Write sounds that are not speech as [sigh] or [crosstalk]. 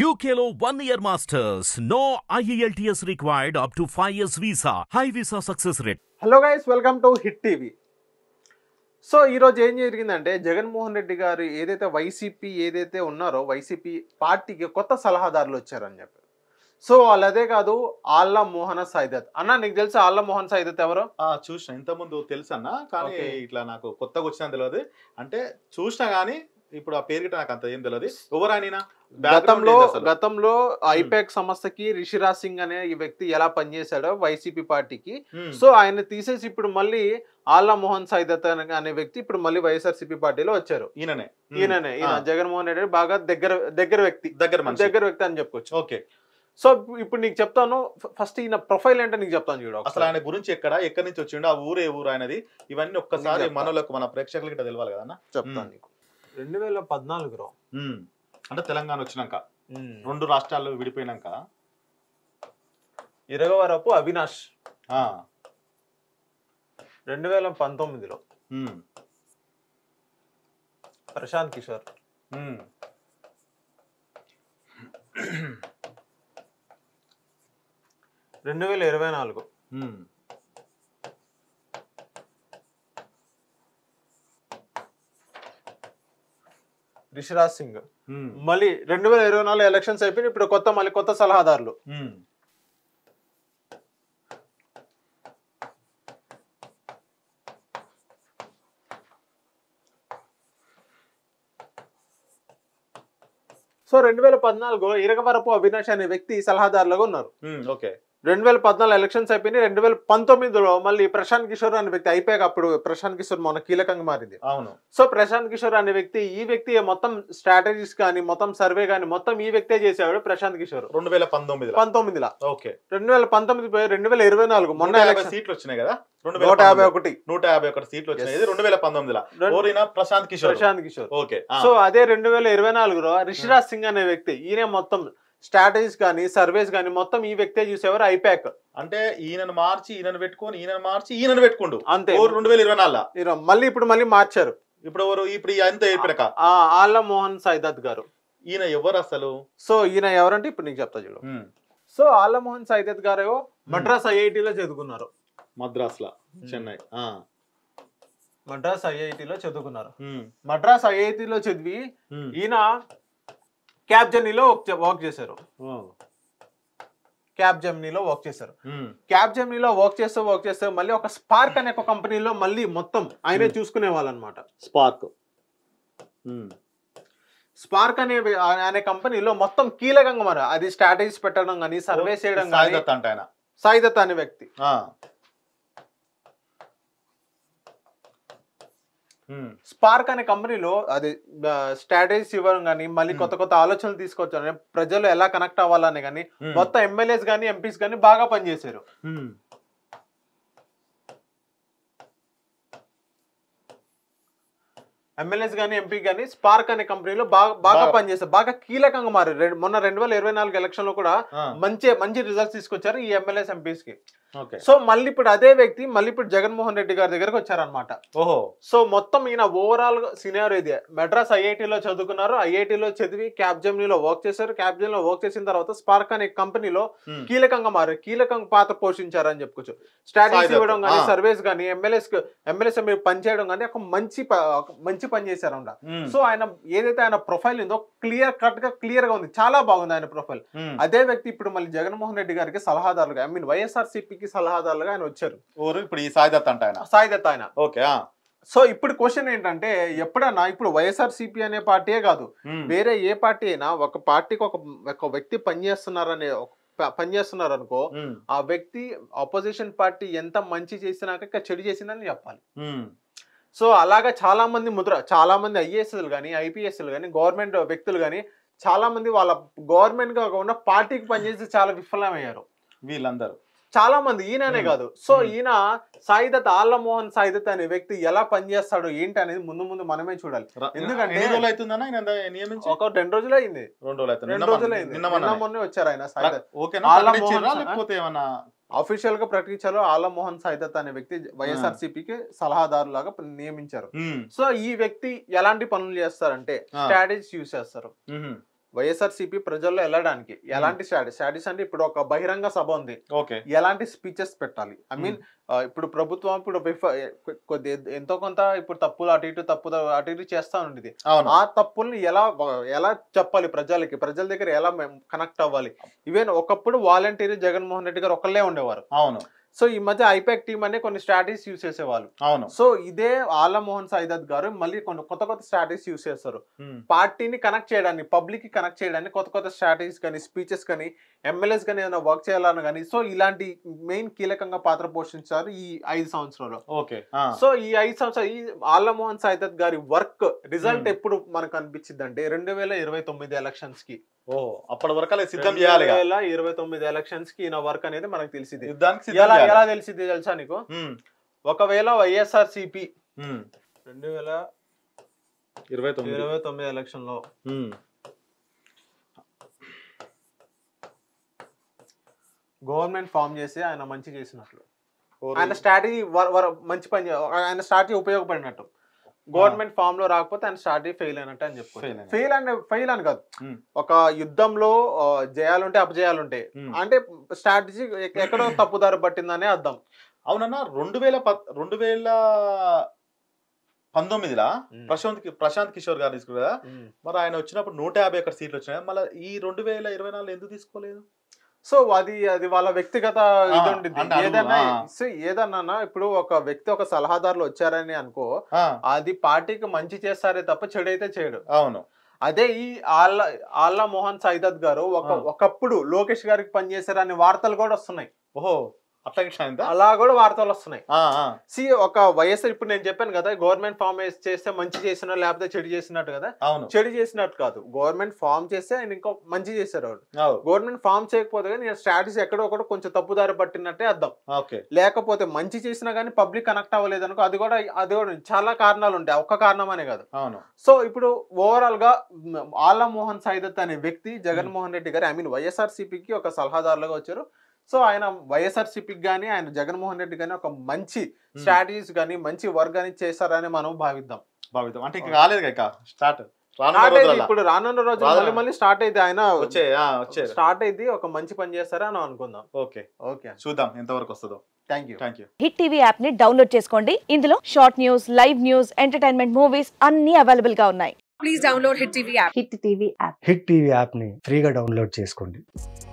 యూకేలో one year masters no IELTS required up to five years visa high visa success rate hello guys welcome to hit TV so ఈరోజు ఏం జరిగిందంటే జగన్మోహన్ రెడ్డి గారు ఏదైతే YCP ఏదైతే ఉన్నారో వైసీపీ పార్టీకి కొత్త సలహాదారులు వచ్చారని చెప్పి సో వాళ్ళు అదే కాదు ఆళ్ళ మోహన సాయిదత్ అన్న నీకు తెలుసు ఆళ్ళ మోహన్ సాయిదత్ ఎవరు చూసిన ఇంత ముందు తెలుసు అన్న కానీ ఇట్లా నాకు కొత్తగా వచ్చిన తెలియదు అంటే చూసినా కానీ ఇప్పుడు ఆ పేరు గిట్ట నాకు అంత ఏం తెలియదు ఎవరు ఆయన గతంలో గతంలో hmm. ఐపాక్ సంస్థకి రిషిరాజ్ సింగ్ అనే ఈ వ్యక్తి ఎలా పనిచేశాడో వైసీపీ పార్టీకి hmm. సో ఆయన తీసేసి ఇప్పుడు మళ్ళీ ఆల్లా మోహన్ సాయిదత్ అనే వ్యక్తి ఇప్పుడు మళ్ళీ వైఎస్ఆర్సీపీ పార్టీలో వచ్చారు ఈయననే hmm. ఈయననే ఈయన జగన్మోహన్ రెడ్డి బాగా దగ్గర దగ్గర వ్యక్తి దగ్గర దగ్గర వ్యక్తి అని చెప్పుకోవచ్చు ఓకే సో ఇప్పుడు నీకు చెప్తాను ఫస్ట్ ఈయన ప్రొఫైల్ అంటే నీకు చెప్తాను చూడు అసలు ఆయన గురించి ఎక్కడ ఎక్కడి నుంచి వచ్చిండు ఆ ఊరే ఊరు ఆయనది ఇవన్నీ ఒక్కసారి మనలకు మన ప్రేక్షకులకి తెలియాలి కదా చెప్తాను నీకు రెండు వేల పద్నాలుగులో అంటే తెలంగాణ వచ్చినాక రెండు రాష్ట్రాల్లో విడిపోయినాక ఇరగవరపు అవినాష్ రెండు వేల పంతొమ్మిదిలో ప్రశాంత్ కిషోర్ రెండు వేల ఇరవై నాలుగు రిషిరాజ్ సింగ్ మళ్ళీ రెండు వేల ఇరవై నాలుగు ఎలక్షన్స్ అయిపోయి ఇప్పుడు కొత్త మళ్ళీ కొత్త సలహాదారులు సో రెండు వేల పద్నాలుగు ఇరగవరపు అవినాష్ అనే వ్యక్తి సలహాదారులుగా ఉన్నారు ఓకే రెండు వేల పద్నాలుగు ఎలక్షన్స్ అయిపోయినాయి రెండు వేల పంతొమ్మిదిలో మళ్ళీ ప్రశాంత్ కిషోర్ అనే వ్యక్తి అయిపోయాక అప్పుడు ప్రశాంత్ కిషోర్ మన కీలకంగా మారింది అవును సో ప్రశాంత్ కిషోర్ అనే వ్యక్తి ఈ వ్యక్తి మొత్తం స్ట్రాటజీస్ కానీ మొత్తం సర్వే కానీ మొత్తం ఈ వ్యక్తే చేసేవాడు ప్రశాంత్ కిషోర్ రెండు వేల పంతొమ్మిది పంతొమ్మిదిలా ఓకే రెండు వేల పంతొమ్మిది రెండు వేల ఇరవై నాలుగు మొన్న సీట్లు వచ్చినాయి కదా నూట యాభై ఒకటి నూట యాభై ఒకటి సీట్లు వచ్చినాయి రెండు వేల పంతొమ్మిది ప్రశాంత్ కిషోర్ ప్రశాంత్ కిషోర్ ఓకే సో అదే రెండు వేల ఇరవై నాలుగులో రిషిరాజ్ సింగ్ అనే వ్యక్తి ఈయన మొత్తం స్ట్రాటజీస్ కానీ సర్వేస్ కానీ మొత్తం ఈ వ్యక్తే చూసేవారు ఐపాక్ అంటే ఈయనను మార్చి ఈయనను పెట్టుకొని ఈయనను మార్చి ఈయనను పెట్టుకుండు అంతే రెండు వేల ఇరవై నాలుగు మళ్ళీ ఇప్పుడు మళ్ళీ మార్చారు ఇప్పుడు ఎవరు ఇప్పుడు ఎంత అయిపోయాక ఆళ్ళ మోహన్ సైదత్ గారు ఈయన ఎవరు అసలు సో ఈయన ఎవరంటే ఇప్పుడు నీకు చెప్తా చూడు సో ఆళ్ళ మోహన్ సైదత్ గారు మద్రాస్ ఐఐటిలో చదువుకున్నారు మద్రాస్ లా చెన్నై మద్రాస్ ఐఐటిలో చదువుకున్నారు మద్రాస్ ఐఐటిలో చదివి ఈయన క్యాబ్ జర్నీలో వాక్ చేశారు క్యాబ్ జర్నీలో వర్క్ చేశారు క్యాబ్ జర్నీలో వర్క్ చేస్తే వర్క్ చేస్తే మళ్ళీ ఒక స్పార్క్ అనే ఒక కంపెనీలో మళ్ళీ మొత్తం ఆయనే చూసుకునే వాళ్ళనమాట స్పార్క్ స్పార్క్ అనే అనే కంపెనీలో మొత్తం కీలకంగా మరి అది స్ట్రాటజీస్ పెట్టడం కానీ సర్వే చేయడం కానీ సాయిదత్ అనే వ్యక్తి స్పార్క్ hmm. అనే కంపెనీలో అది స్ట్రాటజీస్ ఇవ్వడం కానీ మళ్ళీ hmm. కొత్త కొత్త ఆలోచనలు తీసుకొచ్చారు ప్రజలు ఎలా కనెక్ట్ అవ్వాలని కానీ hmm. మొత్తం ఎమ్మెల్యేస్ కానీ ఎంపీస్ కానీ బాగా పనిచేశారు ఎమ్మెల్యేస్ కానీ ఎంపీ కానీ స్పార్క్ అనే కంపెనీలో బాగా బాగా పనిచేస్తారు బాగా కీలకంగా మారారు మొన్న రెండు వేల ఇరవై నాలుగు ఎలక్షన్ లో కూడా మంచి మంచి రిజల్ట్స్ తీసుకొచ్చారు ఈ ఎమ్మెల్యేస్ ఎంపీస్ కి సో మళ్ళీ ఇప్పుడు అదే వ్యక్తి మళ్ళీ ఇప్పుడు జగన్మోహన్ రెడ్డి గారి దగ్గరకు వచ్చారనమాట ఓహో సో మొత్తం ఈయన ఓవరాల్ సినిమా ఇది మెడ్రాస్ ఐఐటిలో చదువుకున్నారు ఐఐటిలో చదివి క్యాబ్ జెమ్నీలో వర్క్ చేశారు క్యాబ్ లో వర్క్ చేసిన తర్వాత స్పార్క్ అనే కంపెనీలో కీలకంగా మారు కీలకంగా పాత్ర పోషించారు అని చెప్పుకోవచ్చు స్ట్రాటజీస్ ఇవ్వడం కానీ సర్వేస్ కానీ ఎమ్మెల్యేస్ ఎమ్మెల్యేస్ మీరు పనిచేయడం కానీ ఒక మంచి మంచి పని చేశారు సో ఆయన ఏదైతే ఆయన ప్రొఫైల్ ఉందో క్లియర్ కట్ గా క్లియర్ గా ఉంది చాలా బాగుంది ఆయన ప్రొఫైల్ అదే వ్యక్తి ఇప్పుడు మళ్ళీ జగన్మోహన్ రెడ్డి గారికి సలహాదారులుగా ఐ మీన్ వైఎస్ఆర్ సిపి పార్టీకి సలహాదారులుగా ఆయన వచ్చారు ఊరు ఇప్పుడు ఈ సాయిదత్ అంట ఆయన సాయిదత్ ఆయన ఓకే సో ఇప్పుడు క్వశ్చన్ ఏంటంటే ఎప్పుడన్నా ఇప్పుడు వైఎస్ఆర్ సిపి అనే పార్టీయే కాదు వేరే ఏ పార్టీ అయినా ఒక పార్టీకి ఒక ఒక వ్యక్తి పనిచేస్తున్నారనే పనిచేస్తున్నారు అనుకో ఆ వ్యక్తి అపోజిషన్ పార్టీ ఎంత మంచి చేసినాక చెడు చేసిందని చెప్పాలి సో అలాగా చాలా మంది ముద్ర చాలా మంది ఐఏఎస్లు కానీ ఐపీఎస్లు కానీ గవర్నమెంట్ వ్యక్తులు కానీ చాలా మంది వాళ్ళ గవర్నమెంట్ గా ఉన్న పార్టీకి పనిచేసి చాలా విఫలమయ్యారు వీళ్ళందరూ చాలా మంది ఈయననే కాదు సో ఈయన సాయిదత్ ఆల్లమోహన్ సాయిదత్ అనే వ్యక్తి ఎలా పనిచేస్తాడు ఏంటి అనేది ముందు ముందు మనమే చూడాలి ఎందుకంటే ఒక రెండు రోజులు అయింది రెండు రోజులు రెండు రోజులు అయింది మొన్నే వచ్చారు ఆయన సాయిదత్ అఫీషియల్ గా ప్రకటించారు ఆలమోహన్ సాయిదత్ అనే వ్యక్తి వైఎస్ఆర్ సిపికి లాగా నియమించారు సో ఈ వ్యక్తి ఎలాంటి పనులు చేస్తారంటే స్ట్రాటజీస్ యూజ్ చేస్తారు వైఎస్ఆర్సీపీ ప్రజల్లో వెళ్ళడానికి ఎలాంటి స్టాడీస్ స్టాడీస్ అంటే ఇప్పుడు ఒక బహిరంగ సభ ఉంది ఓకే ఎలాంటి స్పీచెస్ పెట్టాలి ఐ మీన్ ఇప్పుడు ప్రభుత్వం ఇప్పుడు కొద్ది ఎంతో కొంత ఇప్పుడు తప్పులు అటు ఇటు తప్పు అటు ఇటు చేస్తా ఉండేది ఆ తప్పుల్ని ఎలా ఎలా చెప్పాలి ప్రజలకి ప్రజల దగ్గర ఎలా కనెక్ట్ అవ్వాలి ఈవెన్ ఒకప్పుడు వాలంటీర్ జగన్మోహన్ రెడ్డి గారు ఒకళ్ళే ఉండేవారు అవును సో ఈ మధ్య ఐపాక్ టీమ్ అనే కొన్ని స్ట్రాటజీస్ యూజ్ చేసేవాళ్ళు అవును సో ఇదే ఆలమోహన్ సైదత్ గారు మళ్ళీ కొన్ని కొత్త కొత్త స్ట్రాటజీస్ యూస్ చేస్తారు పార్టీని కనెక్ట్ చేయడానికి పబ్లిక్ కి కనెక్ట్ చేయడానికి కొత్త కొత్త స్ట్రాటజీస్ కానీ స్పీచెస్ కానీ ఎమ్మెల్యేస్ కానీ ఏదైనా వర్క్ చేయాలని కానీ సో ఇలాంటి మెయిన్ కీలకంగా పాత్ర పోషించారు ఈ ఐదు సంవత్సరాలు ఓకే సో ఈ ఐదు సంవత్సరాలు ఈ ఆలమోహన్ సైదత్ గారి వర్క్ రిజల్ట్ ఎప్పుడు మనకు అనిపించింది అంటే రెండు వేల ఇరవై తొమ్మిది ఎలక్షన్స్ కి ఓ అప్పటి వరకు సిద్ధం చేయాలి ఇరవై తొమ్మిది ఎలక్షన్స్ కి నా వర్క్ అనేది మనకు తెలిసింది ఎలా ఎలా తెలిసింది తెలుసా నీకు ఒకవేళ వైఎస్ఆర్ సిపి రెండు వేల ఇరవై తొమ్మిది ఇరవై తొమ్మిది ఎలక్షన్ లో గవర్నమెంట్ ఫామ్ చేసి ఆయన మంచి చేసినట్లు ఆయన స్ట్రాటజీ మంచి పని ఆయన స్ట్రాటజీ ఉపయోగపడినట్టు గవర్నమెంట్ ఫామ్ లో రాకపోతే ఆయన స్ట్రాటజీ ఫెయిల్ అయినట్టు అని చెప్పుకోవచ్చు ఫెయిల్ అని ఫెయిల్ అని కాదు ఒక యుద్ధంలో జయాలుంటే అపజయాలుంటే అంటే స్ట్రాటజీ ఎక్కడో [clears throat] తప్పుదారి పట్టిందనే అర్థం అవునన్నా రెండు వేల రెండు వేల పంతొమ్మిదిలా ప్రశాంత్ ప్రశాంత్ కిషోర్ గారు కదా మరి ఆయన వచ్చినప్పుడు నూట యాభై ఒక్క సీట్లు వచ్చినాయి మళ్ళీ ఈ రెండు వేల ఇరవై నాలుగు ఎందుకు తీసుకోలేదు సో అది అది వాళ్ళ వ్యక్తిగత ఇది ఏదన్నా సో ఏదన్నా ఇప్పుడు ఒక వ్యక్తి ఒక సలహాదారులు వచ్చారని అనుకో అది పార్టీకి మంచి చేస్తారే తప్ప చెడు అయితే చేయడు అవును అదే ఈ ఆళ్ళ ఆళ్ళ మోహన్ సైదత్ గారు ఒక ఒకప్పుడు లోకేష్ గారికి అనే వార్తలు కూడా వస్తున్నాయి ఓహో అలా కూడా వార్తలు వస్తున్నాయి సి ఒక వైఎస్ఆర్ ఇప్పుడు నేను చెప్పాను కదా గవర్నమెంట్ ఫామ్ చేస్తే మంచి చేసిన లేకపోతే చెడు చేసినట్టు కదా చెడు చేసినట్టు కాదు గవర్నమెంట్ ఫామ్ చేస్తే ఆయన ఇంకో మంచి చేశారు వాడు గవర్నమెంట్ ఫామ్ చేయకపోతే నేను స్ట్రాటజీ ఎక్కడో ఒకటి కొంచెం తప్పుదారి పట్టినట్టే అర్థం లేకపోతే మంచి చేసినా కానీ పబ్లిక్ కనెక్ట్ అవ్వలేదు అనుకో అది కూడా అది కూడా చాలా కారణాలు ఉంటాయి ఒక్క కారణం అనే కాదు సో ఇప్పుడు ఓవరాల్ గా ఆలా మోహన్ సాయిదత్ అనే వ్యక్తి జగన్మోహన్ రెడ్డి గారు ఐ మీన్ వైఎస్ఆర్ సిపికి ఒక సలహాదారులుగా వచ్చారు సో ఆయన వైఎస్ఆర్సీపీకి కానీ ఆయన జగన్మోహన్ రెడ్డి కానీ ఒక మంచి స్ట్రాటజీస్ hmm. కానీ మంచి వర్క్ కానీ చేశారని మనం భావిద్దాం భావిద్దాం అంటే ఇంకా రాలేదు కదా స్టార్ట్ ఇప్పుడు రానున్న రోజు మళ్ళీ మళ్ళీ స్టార్ట్ అయితే ఆయన స్టార్ట్ అయితే ఒక మంచి పని చేస్తారా అని అనుకుందాం ఓకే ఓకే చూద్దాం ఎంతవరకు వస్తుందో హిట్ టీవీ యాప్ ని డౌన్లోడ్ చేసుకోండి ఇందులో short news live news entertainment movies అన్ని అవైలబుల్ గా ఉన్నాయి please download hit TV app hit TV app hit TV app ని ఫ్రీగా డౌన్లోడ్ చేసుకోండి